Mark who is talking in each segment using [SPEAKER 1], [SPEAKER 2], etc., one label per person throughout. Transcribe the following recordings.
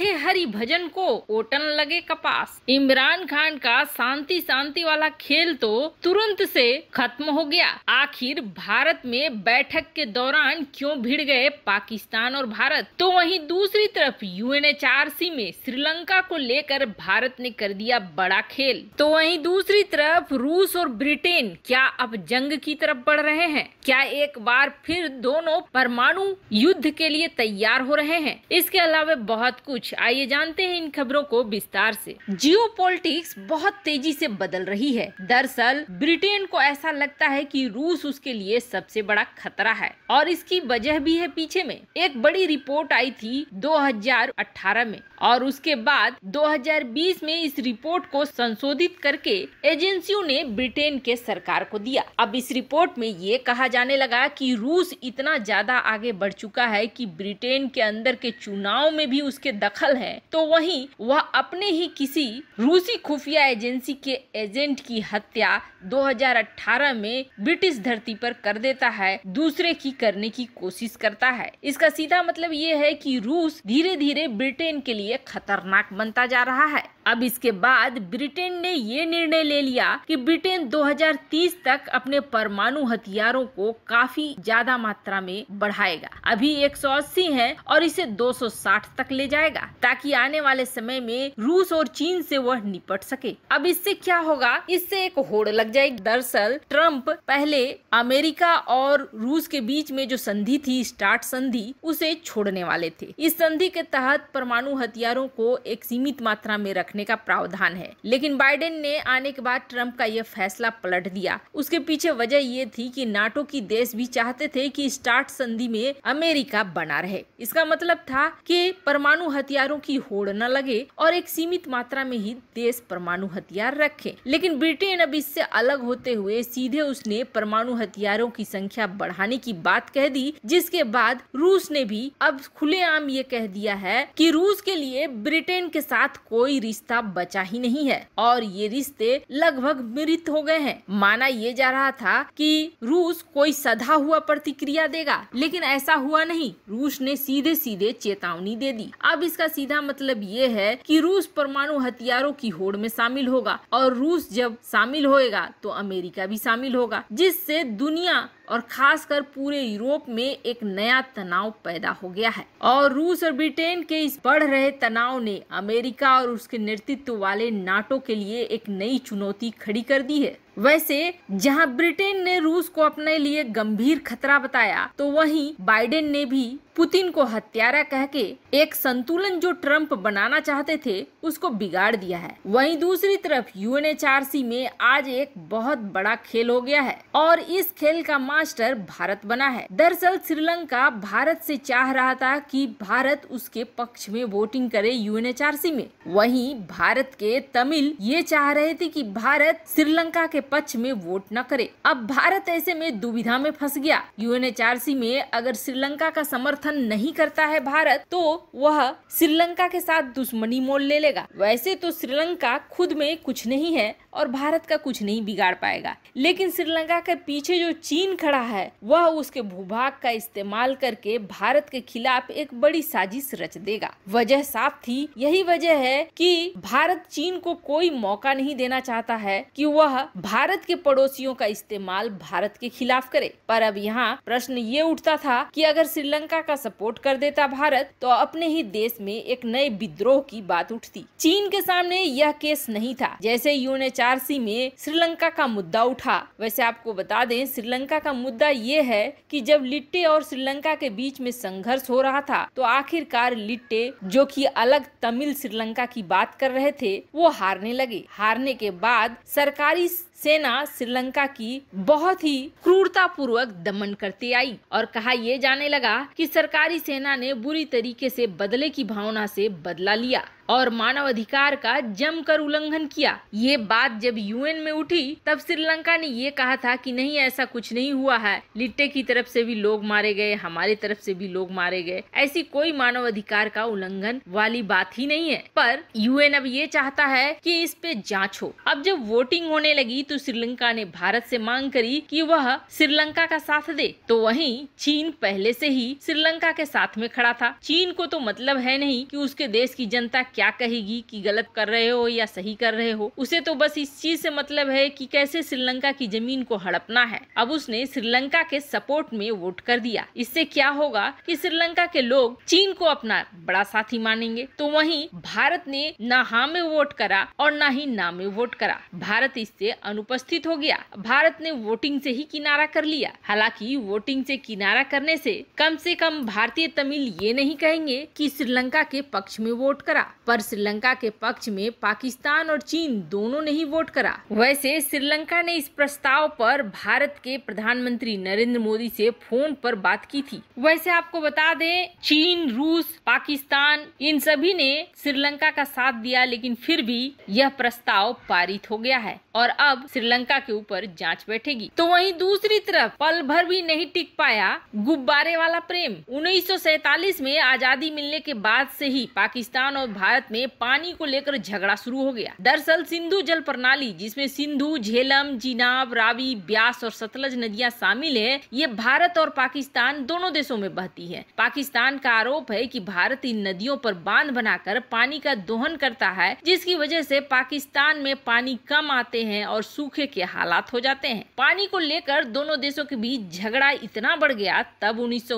[SPEAKER 1] थे हरि भजन को ओटन लगे कपास इमरान खान का शांति शांति वाला खेल तो तुरंत से खत्म हो गया आखिर भारत में बैठक के दौरान क्यों भिड़ गए पाकिस्तान और भारत तो वहीं दूसरी तरफ यूएनएचआरसी में श्रीलंका को लेकर भारत ने कर दिया बड़ा खेल तो वहीं दूसरी तरफ रूस और ब्रिटेन क्या अब जंग की तरफ बढ़ रहे हैं क्या एक बार फिर दोनों परमाणु युद्ध के लिए तैयार हो रहे हैं इसके अलावा बहुत कुछ कुछ आइए जानते हैं इन खबरों को विस्तार से जियो बहुत तेजी से बदल रही है दरअसल ब्रिटेन को ऐसा लगता है कि रूस उसके लिए सबसे बड़ा खतरा है और इसकी वजह भी है पीछे में एक बड़ी रिपोर्ट आई थी 2018 में और उसके बाद 2020 में इस रिपोर्ट को संशोधित करके एजेंसियों ने ब्रिटेन के सरकार को दिया अब इस रिपोर्ट में ये कहा जाने लगा कि रूस इतना ज्यादा आगे बढ़ चुका है कि ब्रिटेन के अंदर के चुनाव में भी उसके दखल दखल है तो वहीं वह अपने ही किसी रूसी खुफिया एजेंसी के एजेंट की हत्या 2018 में ब्रिटिश धरती पर कर देता है दूसरे की करने की कोशिश करता है इसका सीधा मतलब ये है कि रूस धीरे धीरे ब्रिटेन के लिए खतरनाक बनता जा रहा है अब इसके बाद ब्रिटेन ने ये निर्णय ले लिया कि ब्रिटेन 2030 तक अपने परमाणु हथियारों को काफी ज्यादा मात्रा में बढ़ाएगा अभी 180 है और इसे 260 तक ले जाएगा ताकि आने वाले समय में रूस और चीन से वह निपट सके अब इससे क्या होगा इससे एक होड़ लग जाएगी दरअसल ट्रंप पहले अमेरिका और रूस के बीच में जो संधि थी स्टार्ट संधि उसे छोड़ने वाले थे इस संधि के तहत परमाणु हथियारों को एक सीमित मात्रा में रखने रखने का प्रावधान है लेकिन बाइडेन ने आने के बाद ट्रंप का यह फैसला पलट दिया उसके पीछे वजह ये थी कि नाटो की देश भी चाहते थे कि स्टार्ट संधि में अमेरिका बना रहे इसका मतलब था कि परमाणु हथियारों की होड़ न लगे और एक सीमित मात्रा में ही देश परमाणु हथियार रखे लेकिन ब्रिटेन अब इससे अलग होते हुए सीधे उसने परमाणु हथियारों की संख्या बढ़ाने की बात कह दी जिसके बाद रूस ने भी अब खुलेआम ये कह दिया है कि रूस के लिए ब्रिटेन के साथ कोई रिश्ता रिश्ता बचा ही नहीं है और ये रिश्ते लगभग मृत हो गए हैं माना ये जा रहा था कि रूस कोई सधा हुआ प्रतिक्रिया देगा लेकिन ऐसा हुआ नहीं रूस ने सीधे सीधे चेतावनी दे दी अब इसका सीधा मतलब ये है कि रूस परमाणु हथियारों की होड़ में शामिल होगा और रूस जब शामिल होएगा तो अमेरिका भी शामिल होगा जिससे दुनिया और खासकर पूरे यूरोप में एक नया तनाव पैदा हो गया है और रूस और ब्रिटेन के इस बढ़ रहे तनाव ने अमेरिका और उसके नेतृत्व वाले नाटो के लिए एक नई चुनौती खड़ी कर दी है वैसे जहां ब्रिटेन ने रूस को अपने लिए गंभीर खतरा बताया तो वहीं बाइडेन ने भी पुतिन को हत्यारा कह के एक संतुलन जो ट्रंप बनाना चाहते थे उसको बिगाड़ दिया है वहीं दूसरी तरफ यूएनएचआरसी में आज एक बहुत बड़ा खेल हो गया है और इस खेल का मास्टर भारत बना है दरअसल श्रीलंका भारत से चाह रहा था कि भारत उसके पक्ष में वोटिंग करे यूएनएचआरसी में वहीं भारत के तमिल ये चाह रहे थे कि भारत श्रीलंका के पक्ष में वोट न करे अब भारत ऐसे में दुविधा में फंस गया यूएनएचआरसी में अगर श्रीलंका का समर्थन नहीं करता है भारत तो वह श्रीलंका के साथ दुश्मनी मोल ले लेगा वैसे तो श्रीलंका खुद में कुछ नहीं है और भारत का कुछ नहीं बिगाड़ पाएगा लेकिन श्रीलंका के पीछे जो चीन खड़ा है वह उसके भूभाग का इस्तेमाल करके भारत के खिलाफ एक बड़ी साजिश रच देगा वजह साफ थी यही वजह है कि भारत चीन को कोई मौका नहीं देना चाहता है कि वह भारत के पड़ोसियों का इस्तेमाल भारत के खिलाफ करे पर अब यहाँ प्रश्न ये उठता था कि अगर श्रीलंका का सपोर्ट कर देता भारत तो अपने ही देश में एक नए विद्रोह की बात उठती चीन के सामने यह केस नहीं था जैसे यून में श्रीलंका का मुद्दा उठा वैसे आपको बता दें श्रीलंका का मुद्दा ये है कि जब लिट्टे और श्रीलंका के बीच में संघर्ष हो रहा था तो आखिरकार लिट्टे जो कि अलग तमिल श्रीलंका की बात कर रहे थे वो हारने लगे हारने के बाद सरकारी सेना श्रीलंका की बहुत ही क्रूरता पूर्वक दमन करती आई और कहा यह जाने लगा कि सरकारी सेना ने बुरी तरीके से बदले की भावना से बदला लिया और मानव अधिकार का जमकर उल्लंघन किया ये बात जब यूएन में उठी तब श्रीलंका ने ये कहा था कि नहीं ऐसा कुछ नहीं हुआ है लिट्टे की तरफ से भी लोग मारे गए हमारे तरफ से भी लोग मारे गए ऐसी कोई मानव अधिकार का उल्लंघन वाली बात ही नहीं है पर यूएन अब ये चाहता है कि इस पे जांच हो अब जब वोटिंग होने लगी तो श्रीलंका ने भारत से मांग करी कि वह श्रीलंका का साथ दे तो वहीं चीन पहले से ही श्रीलंका के साथ में खड़ा था चीन को तो मतलब है नहीं कि उसके देश की जनता क्या कहेगी कि गलत कर रहे हो या सही कर रहे हो उसे तो बस इस चीज से मतलब है कि कैसे श्रीलंका की जमीन को हड़पना है अब उसने श्रीलंका के सपोर्ट में वोट कर दिया इससे क्या होगा कि श्रीलंका के लोग चीन को अपना बड़ा साथी मानेंगे तो वहीं भारत ने न हाँ में वोट करा और न ही ना में वोट करा भारत इससे अनुपस्थित हो गया भारत ने वोटिंग से ही किनारा कर लिया हालांकि वोटिंग से किनारा करने से कम से कम भारतीय तमिल ये नहीं कहेंगे कि श्रीलंका के पक्ष में वोट करा पर श्रीलंका के पक्ष में पाकिस्तान और चीन दोनों ने ही वोट करा वैसे श्रीलंका ने इस प्रस्ताव पर भारत के प्रधानमंत्री नरेंद्र मोदी से फोन पर बात की थी वैसे आपको बता दें चीन रूस पाकिस्तान इन सभी ने श्रीलंका का साथ दिया लेकिन फिर भी यह प्रस्ताव पारित हो गया है और अब श्रीलंका के ऊपर जांच बैठेगी तो वहीं दूसरी तरफ पल भर भी नहीं टिक पाया गुब्बारे वाला प्रेम उन्नीस में आजादी मिलने के बाद से ही पाकिस्तान और भारत भारत में पानी को लेकर झगड़ा शुरू हो गया दरअसल सिंधु जल प्रणाली जिसमें सिंधु झेलम जिनाब रावी ब्यास और सतलज नदियां शामिल है ये भारत और पाकिस्तान दोनों देशों में बहती है पाकिस्तान का आरोप है की भारत इन नदियों पर बांध बनाकर पानी का दोहन करता है जिसकी वजह से पाकिस्तान में पानी कम आते हैं और सूखे के हालात हो जाते हैं पानी को लेकर दोनों देशों के बीच झगड़ा इतना बढ़ गया तब उन्नीस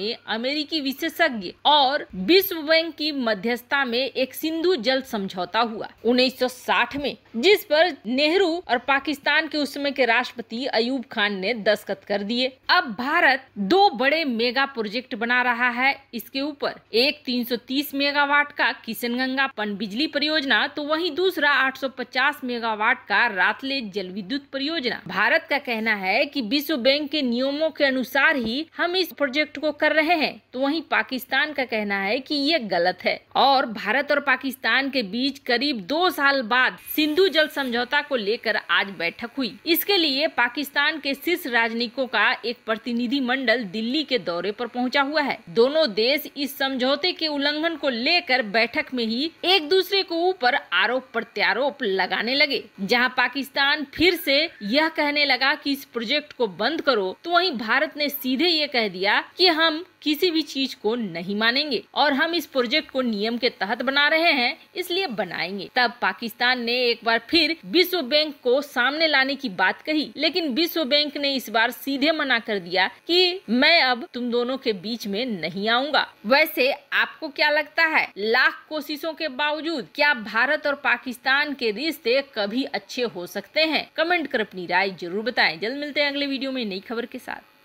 [SPEAKER 1] में अमेरिकी विशेषज्ञ और विश्व बैंक की मध्यस्थता में में एक सिंधु जल समझौता हुआ 1960 में जिस पर नेहरू और पाकिस्तान के उस समय के राष्ट्रपति अयूब खान ने दस्तखत कर दिए अब भारत दो बड़े मेगा प्रोजेक्ट बना रहा है इसके ऊपर एक 330 मेगावाट का किशनगंगा पन बिजली परियोजना तो वहीं दूसरा 850 मेगावाट का रातले जल विद्युत परियोजना भारत का कहना है कि विश्व बैंक के नियमों के अनुसार ही हम इस प्रोजेक्ट को कर रहे हैं तो वही पाकिस्तान का कहना है की ये गलत है और भारत और पाकिस्तान के बीच करीब दो साल बाद सिंधु जल समझौता को लेकर आज बैठक हुई इसके लिए पाकिस्तान के शीर्ष राजनयिकों का एक प्रतिनिधि मंडल दिल्ली के दौरे पर पहुंचा हुआ है दोनों देश इस समझौते के उल्लंघन को लेकर बैठक में ही एक दूसरे को ऊपर आरोप प्रत्यारोप लगाने लगे जहां पाकिस्तान फिर से यह कहने लगा कि इस प्रोजेक्ट को बंद करो तो वहीं भारत ने सीधे ये कह दिया कि हम किसी भी चीज को नहीं मानेंगे और हम इस प्रोजेक्ट को नियम के तहत बना रहे हैं इसलिए बनाएंगे तब पाकिस्तान ने एक बार फिर विश्व बैंक को सामने लाने की बात कही लेकिन विश्व बैंक ने इस बार सीधे मना कर दिया कि मैं अब तुम दोनों के बीच में नहीं आऊंगा वैसे आपको क्या लगता है लाख कोशिशों के बावजूद क्या भारत और पाकिस्तान के रिश्ते कभी अच्छे हो सकते हैं कमेंट कर अपनी राय जरूर बताएं जल्द मिलते हैं अगले वीडियो में नई खबर के साथ